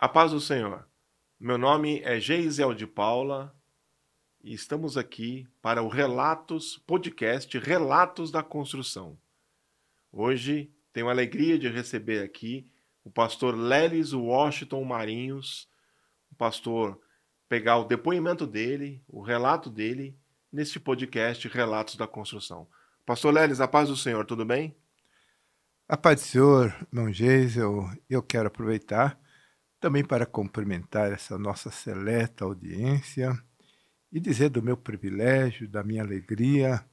A paz do Senhor. Meu nome é Geisel de Paula e estamos aqui para o Relatos Podcast Relatos da Construção. Hoje tenho a alegria de receber aqui o pastor Lelis Washington Marinhos, o pastor pegar o depoimento dele, o relato dele neste podcast Relatos da Construção. Pastor Lelis, a paz do Senhor, tudo bem? A paz do Senhor, irmão Geisel, eu quero aproveitar também para cumprimentar essa nossa seleta audiência e dizer do meu privilégio, da minha alegria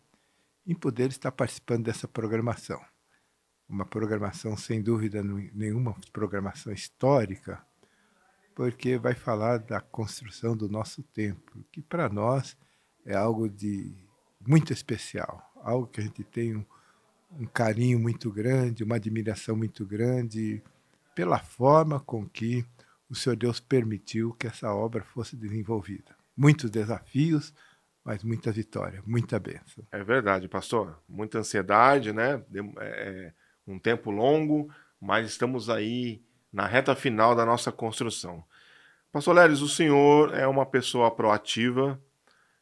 em poder estar participando dessa programação. Uma programação, sem dúvida nenhuma, programação histórica, porque vai falar da construção do nosso templo, que para nós é algo de muito especial, algo que a gente tem um, um carinho muito grande, uma admiração muito grande pela forma com que o Senhor Deus permitiu que essa obra fosse desenvolvida. Muitos desafios, mas muita vitória, muita bênção. É verdade, pastor. Muita ansiedade, né? É, é um tempo longo, mas estamos aí na reta final da nossa construção. Pastor Leris, o senhor é uma pessoa proativa.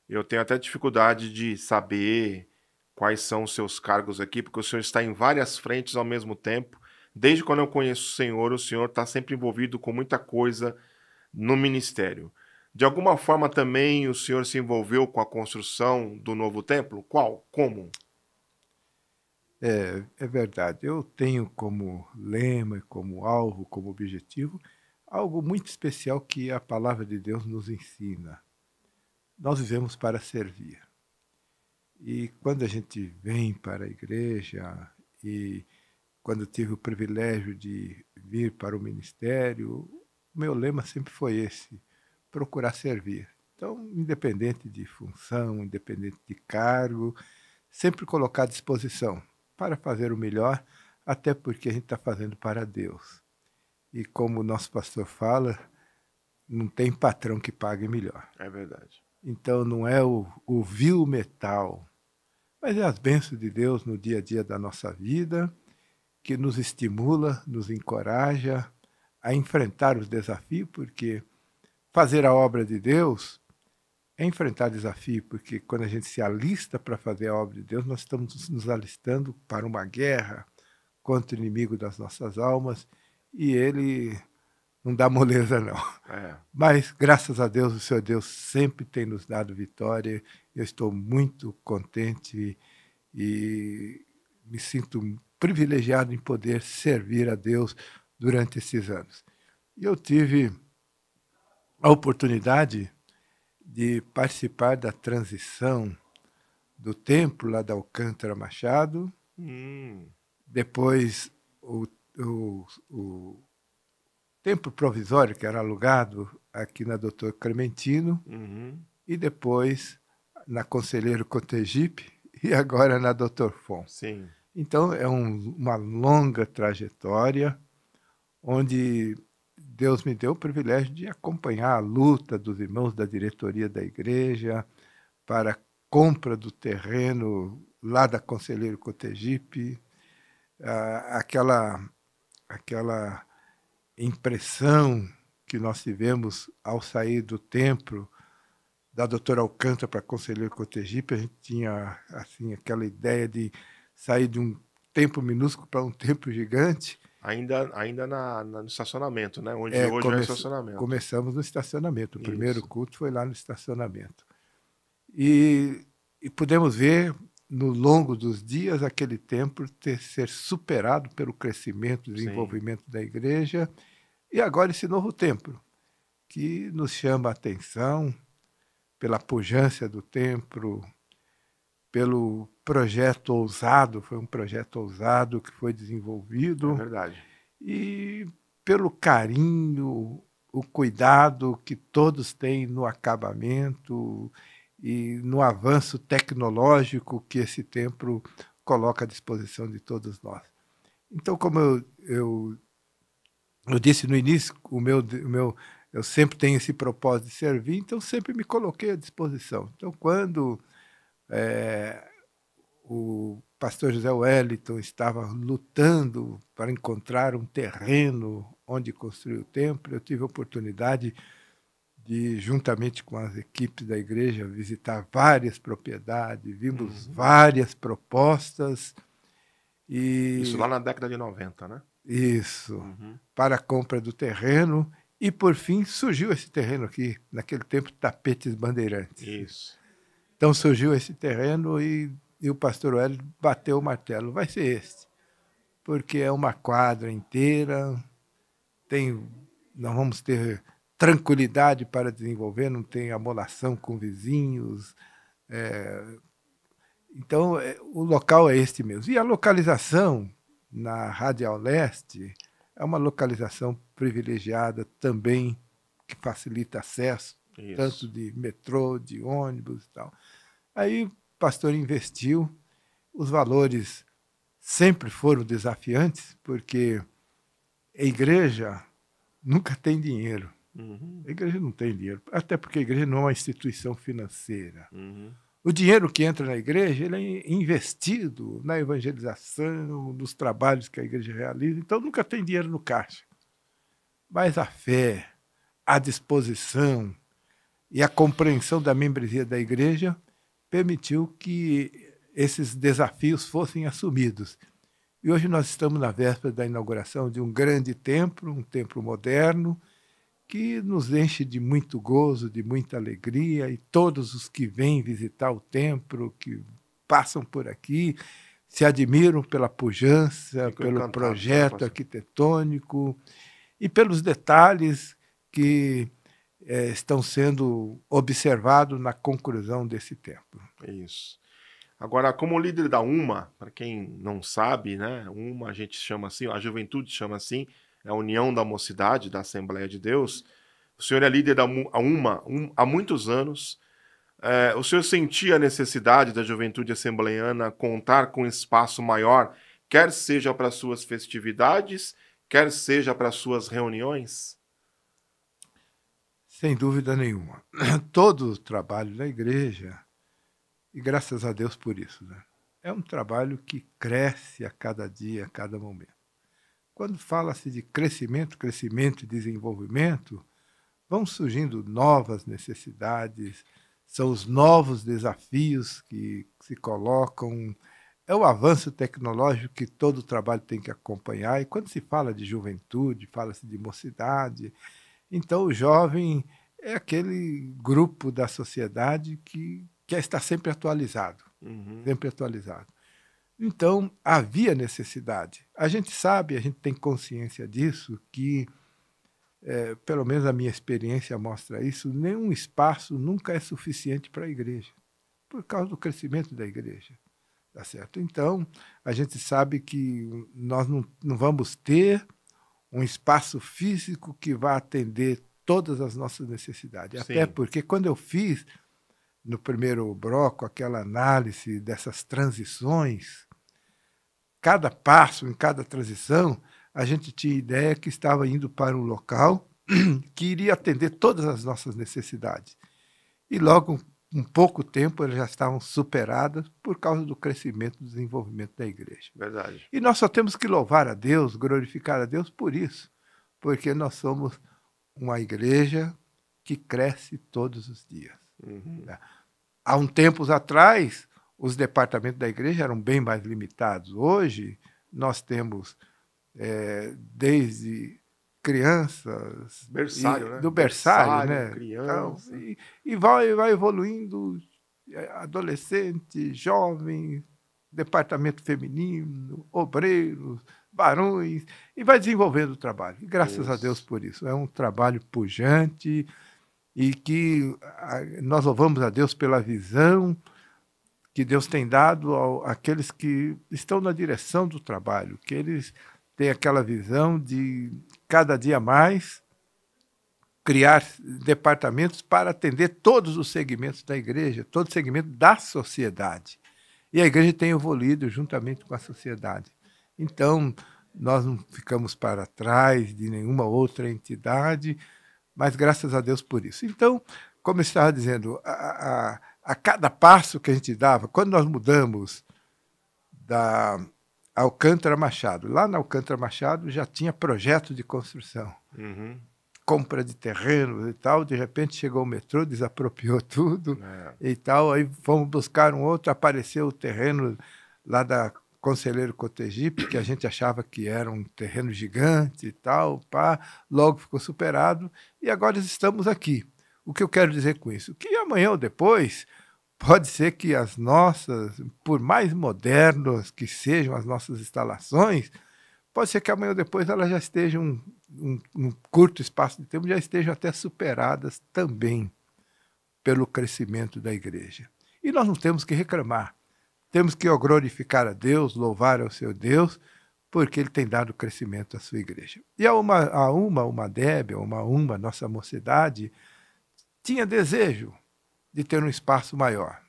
Eu tenho até dificuldade de saber quais são os seus cargos aqui, porque o senhor está em várias frentes ao mesmo tempo. Desde quando eu conheço o Senhor, o Senhor está sempre envolvido com muita coisa no ministério. De alguma forma também o Senhor se envolveu com a construção do novo templo? Qual? Como? É, é verdade. Eu tenho como lema, como alvo, como objetivo, algo muito especial que a palavra de Deus nos ensina. Nós vivemos para servir. E quando a gente vem para a igreja e quando tive o privilégio de vir para o ministério, o meu lema sempre foi esse: procurar servir. Então, independente de função, independente de cargo, sempre colocar à disposição para fazer o melhor, até porque a gente está fazendo para Deus. E como o nosso pastor fala, não tem patrão que pague melhor. É verdade. Então, não é o, o vil metal, mas é as bênçãos de Deus no dia a dia da nossa vida que nos estimula, nos encoraja a enfrentar os desafios, porque fazer a obra de Deus é enfrentar desafio, porque quando a gente se alista para fazer a obra de Deus, nós estamos nos alistando para uma guerra contra o inimigo das nossas almas e ele não dá moleza, não. É. Mas, graças a Deus, o Senhor Deus sempre tem nos dado vitória. Eu estou muito contente e me sinto privilegiado em poder servir a Deus durante esses anos. E eu tive a oportunidade de participar da transição do templo lá da Alcântara Machado. Hum. Depois, o, o, o templo provisório que era alugado aqui na Doutor Clementino. Uhum. E depois na Conselheiro Cotegipe e agora na Doutor Fon. Sim. Então, é um, uma longa trajetória onde Deus me deu o privilégio de acompanhar a luta dos irmãos da diretoria da igreja para a compra do terreno lá da Conselheiro Cotegipe, ah, aquela, aquela impressão que nós tivemos ao sair do templo da doutora Alcântara para Conselheiro Cotegipe, a gente tinha assim aquela ideia de sair de um tempo minúsculo para um tempo gigante. Ainda, ainda na, na no estacionamento, né? Onde é, hoje come, é estacionamento. Começamos no estacionamento. O Isso. primeiro culto foi lá no estacionamento. E, e pudemos ver, no longo dos dias, aquele templo ter ser superado pelo crescimento, desenvolvimento Sim. da igreja. E agora esse novo templo, que nos chama a atenção pela pujança do templo, pelo projeto ousado, foi um projeto ousado que foi desenvolvido. É verdade. E pelo carinho, o cuidado que todos têm no acabamento e no avanço tecnológico que esse templo coloca à disposição de todos nós. Então, como eu, eu, eu disse no início, o meu, o meu, eu sempre tenho esse propósito de servir, então sempre me coloquei à disposição. Então, quando é, o pastor José Wellington estava lutando para encontrar um terreno onde construir o templo. Eu tive a oportunidade de, juntamente com as equipes da igreja, visitar várias propriedades, vimos uhum. várias propostas. E... Isso lá na década de 90, né? Isso, uhum. para a compra do terreno. E, por fim, surgiu esse terreno aqui, naquele tempo, Tapetes Bandeirantes. Isso. Então surgiu esse terreno e, e o pastor Hélio bateu o martelo. Vai ser este, porque é uma quadra inteira, tem, vamos ter tranquilidade para desenvolver, não tem amolação com vizinhos. É, então, é, o local é este mesmo. E a localização na Radial Leste é uma localização privilegiada também, que facilita acesso isso. tanto de metrô, de ônibus e tal. Aí o pastor investiu, os valores sempre foram desafiantes, porque a igreja nunca tem dinheiro. Uhum. A igreja não tem dinheiro, até porque a igreja não é uma instituição financeira. Uhum. O dinheiro que entra na igreja ele é investido na evangelização, nos trabalhos que a igreja realiza, então nunca tem dinheiro no caixa. Mas a fé, a disposição, e a compreensão da membresia da igreja permitiu que esses desafios fossem assumidos. E hoje nós estamos na véspera da inauguração de um grande templo, um templo moderno, que nos enche de muito gozo, de muita alegria, e todos os que vêm visitar o templo, que passam por aqui, se admiram pela pujança, Fico pelo projeto arquitetônico e pelos detalhes que é, estão sendo observados na conclusão desse tempo. É isso. Agora, como líder da UMA, para quem não sabe, né, UMA a gente chama assim, a juventude chama assim, é a união da mocidade, da Assembleia de Deus. O senhor é líder da UMA um, há muitos anos. É, o senhor sentia a necessidade da juventude assembleiana contar com um espaço maior, quer seja para suas festividades, quer seja para suas reuniões? Sem dúvida nenhuma. Todo o trabalho da igreja, e graças a Deus por isso, né? é um trabalho que cresce a cada dia, a cada momento. Quando fala-se de crescimento, crescimento e desenvolvimento, vão surgindo novas necessidades, são os novos desafios que se colocam, é o avanço tecnológico que todo trabalho tem que acompanhar. E quando se fala de juventude, fala-se de mocidade, então, o jovem é aquele grupo da sociedade que quer estar sempre atualizado, uhum. sempre atualizado. Então, havia necessidade. A gente sabe, a gente tem consciência disso, que, é, pelo menos a minha experiência mostra isso, nenhum espaço nunca é suficiente para a igreja, por causa do crescimento da igreja. Tá certo? Então, a gente sabe que nós não, não vamos ter um espaço físico que vá atender todas as nossas necessidades. Sim. Até porque quando eu fiz no primeiro bloco aquela análise dessas transições, cada passo, em cada transição, a gente tinha ideia que estava indo para um local que iria atender todas as nossas necessidades. E logo em pouco tempo elas já estavam superadas por causa do crescimento e desenvolvimento da igreja. Verdade. E nós só temos que louvar a Deus, glorificar a Deus por isso, porque nós somos uma igreja que cresce todos os dias. Uhum. Né? Há um tempos atrás, os departamentos da igreja eram bem mais limitados. Hoje, nós temos, é, desde crianças. Berçário, e, né? Do berçário, berçário né? Criança. Então, e, e vai, vai evoluindo é, adolescente, jovem, departamento feminino, obreiros, barões, e vai desenvolvendo o trabalho. E graças isso. a Deus por isso. É um trabalho pujante e que nós louvamos a Deus pela visão que Deus tem dado ao, àqueles que estão na direção do trabalho, que eles têm aquela visão de cada dia mais criar departamentos para atender todos os segmentos da igreja, todo segmento da sociedade. E a igreja tem evoluído juntamente com a sociedade. Então, nós não ficamos para trás de nenhuma outra entidade, mas graças a Deus por isso. Então, como eu estava dizendo, a, a, a cada passo que a gente dava, quando nós mudamos da Alcântara Machado. Lá na Alcântara Machado já tinha projeto de construção, uhum. compra de terreno e tal. De repente chegou o metrô, desapropriou tudo é. e tal. Aí fomos buscar um outro, apareceu o terreno lá da Conselheiro Cotegipe, que a gente achava que era um terreno gigante e tal, pá, logo ficou superado e agora estamos aqui. O que eu quero dizer com isso? Que amanhã ou depois pode ser que as nossas, por mais modernas que sejam as nossas instalações, pode ser que amanhã ou depois elas já estejam, um, um, um curto espaço de tempo, já estejam até superadas também pelo crescimento da igreja. E nós não temos que reclamar. Temos que glorificar a Deus, louvar ao seu Deus, porque ele tem dado crescimento à sua igreja. E a uma, a uma, uma Débia, uma uma, nossa mocidade, tinha desejo, de ter um espaço maior.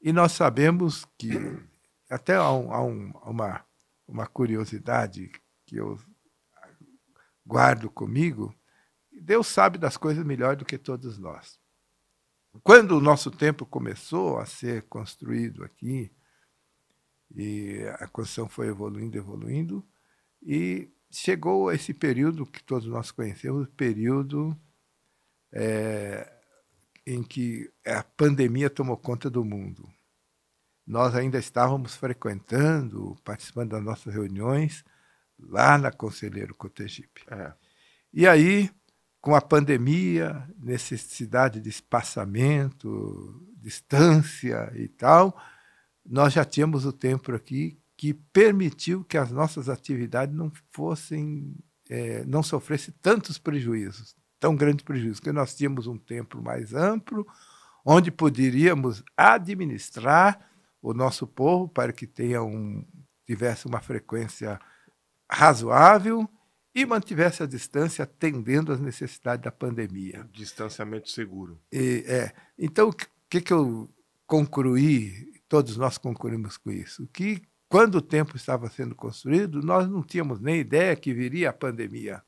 E nós sabemos que, até há, um, há um, uma, uma curiosidade que eu guardo comigo, Deus sabe das coisas melhor do que todos nós. Quando o nosso tempo começou a ser construído aqui, e a construção foi evoluindo, evoluindo, e chegou esse período que todos nós conhecemos, o período é, em que a pandemia tomou conta do mundo. Nós ainda estávamos frequentando, participando das nossas reuniões lá na Conselheiro Cotegipe. É. E aí, com a pandemia, necessidade de espaçamento, distância e tal, nós já tínhamos o tempo aqui que permitiu que as nossas atividades não fossem, é, não sofressem tantos prejuízos tão grande prejuízo, que nós tínhamos um templo mais amplo, onde poderíamos administrar o nosso povo para que tenha um, tivesse uma frequência razoável e mantivesse a distância atendendo às necessidades da pandemia. Distanciamento seguro. E, é. Então, o que, que eu concluí, todos nós concluímos com isso, que quando o templo estava sendo construído, nós não tínhamos nem ideia que viria a pandemia,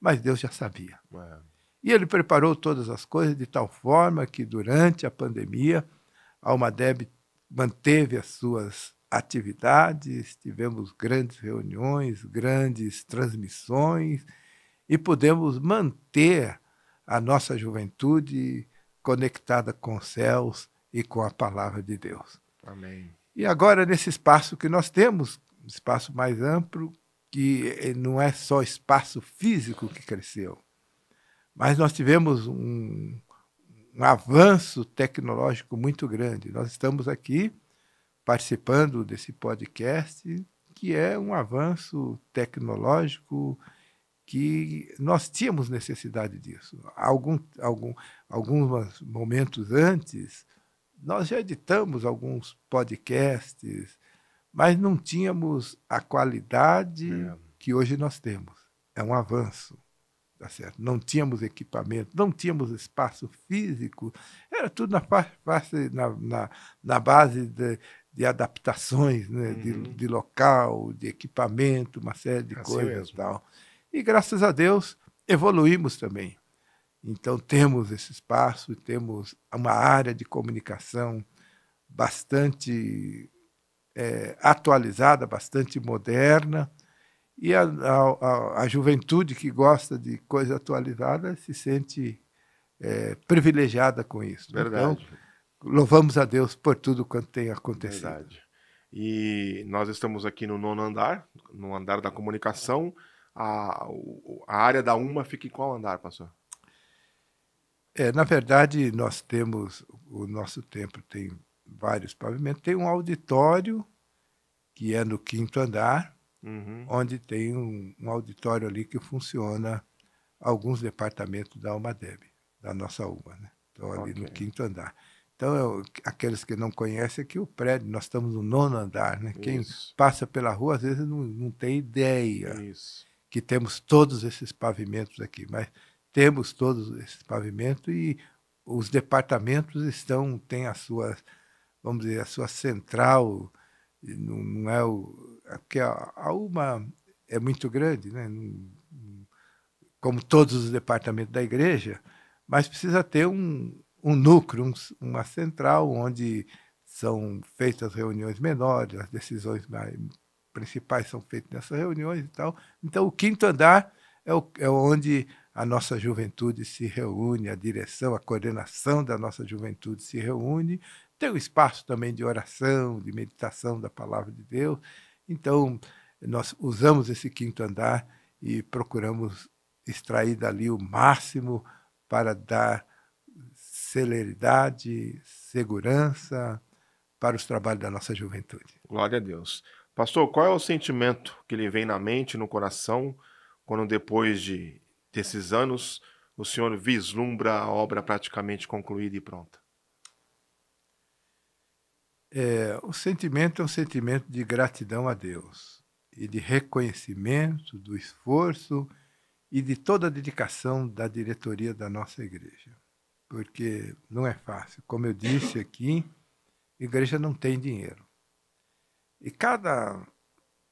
mas Deus já sabia. É. E ele preparou todas as coisas de tal forma que, durante a pandemia, a Almadeb manteve as suas atividades, tivemos grandes reuniões, grandes transmissões e pudemos manter a nossa juventude conectada com os céus e com a palavra de Deus. Amém. E agora, nesse espaço que nós temos, um espaço mais amplo, que não é só espaço físico que cresceu, mas nós tivemos um, um avanço tecnológico muito grande. Nós estamos aqui participando desse podcast, que é um avanço tecnológico que nós tínhamos necessidade disso. Algum, algum, alguns momentos antes, nós já editamos alguns podcasts, mas não tínhamos a qualidade é. que hoje nós temos. É um avanço tá certo? Não tínhamos equipamento, não tínhamos espaço físico, era tudo na, face, na, na, na base de, de adaptações né? uhum. de, de, local, de equipamento, uma série de assim coisas mesmo. tal. E graças a Deus evoluímos também. Então temos esse espaço, temos uma área de comunicação bastante é, atualizada, bastante moderna, e a, a, a, juventude que gosta de coisa atualizada se sente é, privilegiada com isso. Né? Então, verdade. Então, louvamos a Deus por tudo quanto tem acontecido. Verdade. E nós estamos aqui no nono andar, no andar da comunicação. A, a área da UMA fica em qual andar, pastor? É, na verdade, nós temos, o nosso templo tem vários pavimentos. Tem um auditório, que é no quinto andar, uhum. onde tem um, um, auditório ali que funciona alguns departamentos da Almadeb, da nossa UMA, né? Então, ali okay. no quinto andar. Então, eu, aqueles que não conhecem, aqui o prédio, nós estamos no nono andar, né? Quem passa pela rua, às vezes, não, não tem ideia Isso. que temos todos esses pavimentos aqui, mas temos todos esses pavimentos e os departamentos estão, têm a sua, vamos dizer, a sua central não, não é o. É porque a, a UMA é muito grande, né? como todos os departamentos da igreja, mas precisa ter um, um núcleo, um, uma central onde são feitas reuniões menores, as decisões mais, principais são feitas nessas reuniões e tal. Então, o quinto andar é, o, é onde a nossa juventude se reúne, a direção, a coordenação da nossa juventude se reúne tem um espaço também de oração, de meditação da palavra de Deus. Então, nós usamos esse quinto andar e procuramos extrair dali o máximo para dar celeridade, segurança para os trabalhos da nossa juventude. Glória a Deus. Pastor, qual é o sentimento que lhe vem na mente, no coração, quando depois de desses anos o senhor vislumbra a obra praticamente concluída e pronta? É, o sentimento é um sentimento de gratidão a Deus e de reconhecimento do esforço e de toda a dedicação da diretoria da nossa igreja. Porque não é fácil. Como eu disse aqui, a igreja não tem dinheiro. E cada,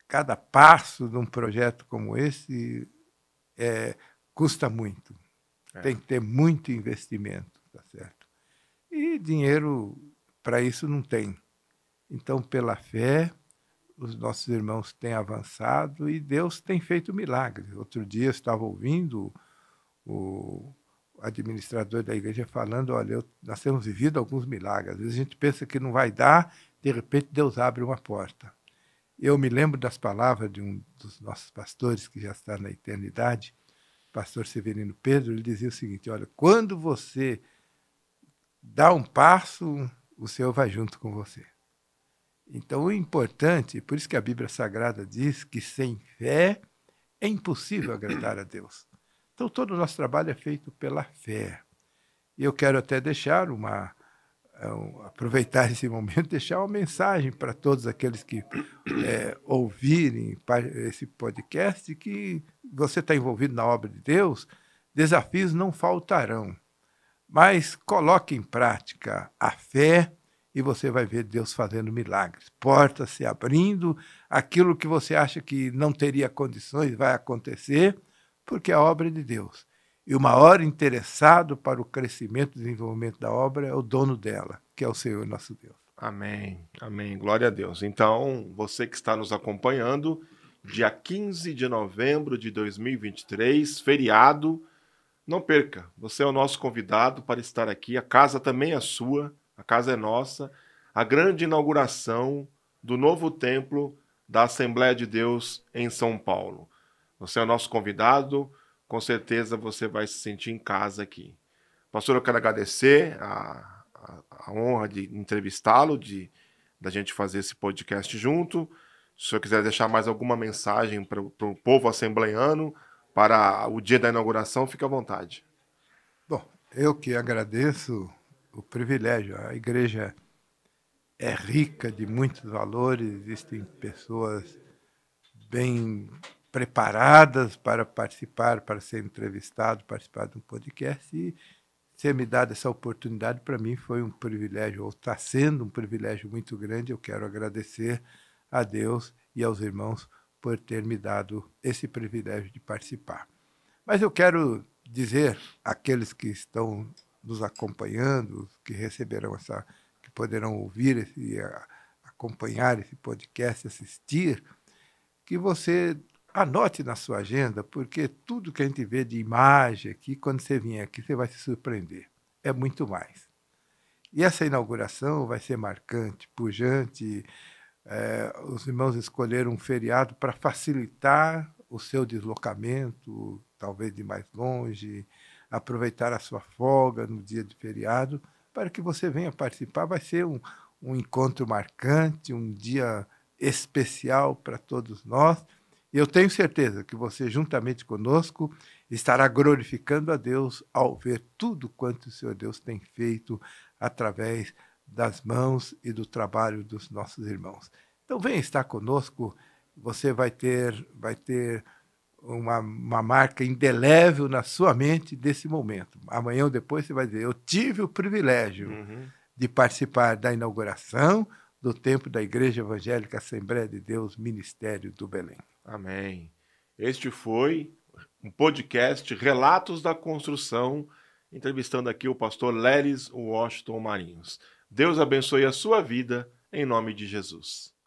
cada passo de um projeto como esse é, custa muito. É. Tem que ter muito investimento, tá certo? E dinheiro para isso não tem. Então, pela fé, os nossos irmãos têm avançado e Deus tem feito milagres. Outro dia estava ouvindo o administrador da igreja falando: olha, eu, nós temos vivido alguns milagres. Às vezes a gente pensa que não vai dar, de repente Deus abre uma porta. Eu me lembro das palavras de um dos nossos pastores, que já está na eternidade, pastor Severino Pedro, ele dizia o seguinte: olha, quando você dá um passo, o Senhor vai junto com você. Então, o importante, por isso que a Bíblia Sagrada diz que sem fé é impossível agradar a Deus. Então, todo o nosso trabalho é feito pela fé. E eu quero até deixar uma. É, aproveitar esse momento, deixar uma mensagem para todos aqueles que é, ouvirem esse podcast, que você está envolvido na obra de Deus, desafios não faltarão. Mas coloque em prática a fé, e você vai ver Deus fazendo milagres, portas se abrindo, aquilo que você acha que não teria condições vai acontecer, porque é a obra de Deus. E o maior interessado para o crescimento e desenvolvimento da obra é o dono dela, que é o Senhor nosso Deus. Amém, amém. Glória a Deus. Então, você que está nos acompanhando, dia 15 de novembro de 2023, feriado, não perca. Você é o nosso convidado para estar aqui. A casa também é sua a casa é nossa, a grande inauguração do novo templo da Assembleia de Deus em São Paulo. Você é o nosso convidado, com certeza você vai se sentir em casa aqui. Pastor, eu quero agradecer a, a, a honra de entrevistá-lo, de da gente fazer esse podcast junto. Se o senhor quiser deixar mais alguma mensagem para o povo assembleiano, para o dia da inauguração, fique à vontade. Bom, eu que agradeço o privilégio. A igreja é rica de muitos valores, existem pessoas bem preparadas para participar, para ser entrevistado, participar de um podcast e ser me dado essa oportunidade para mim foi um privilégio, ou está sendo um privilégio muito grande. Eu quero agradecer a Deus e aos irmãos por ter me dado esse privilégio de participar. Mas eu quero dizer àqueles que estão nos acompanhando, que receberão essa, que poderão ouvir esse, acompanhar esse podcast, assistir, que você anote na sua agenda, porque tudo que a gente vê de imagem aqui, quando você vir aqui, você vai se surpreender. É muito mais. E essa inauguração vai ser marcante, pujante. É, os irmãos escolheram um feriado para facilitar o seu deslocamento, talvez de mais longe, aproveitar a sua folga no dia de feriado, para que você venha participar. Vai ser um, um encontro marcante, um dia especial para todos nós. Eu tenho certeza que você, juntamente conosco, estará glorificando a Deus ao ver tudo quanto o Senhor Deus tem feito através das mãos e do trabalho dos nossos irmãos. Então, venha estar conosco. Você vai ter, vai ter uma, uma marca indelével na sua mente desse momento. Amanhã ou depois você vai dizer: Eu tive o privilégio uhum. de participar da inauguração do templo da Igreja Evangélica Assembleia de Deus, Ministério do Belém. Amém. Este foi um podcast Relatos da Construção, entrevistando aqui o pastor Leris Washington Marinhos. Deus abençoe a sua vida, em nome de Jesus.